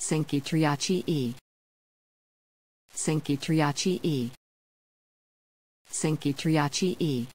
Sinki Triachi E. Sinki Triachi E. Sinki Triachi E.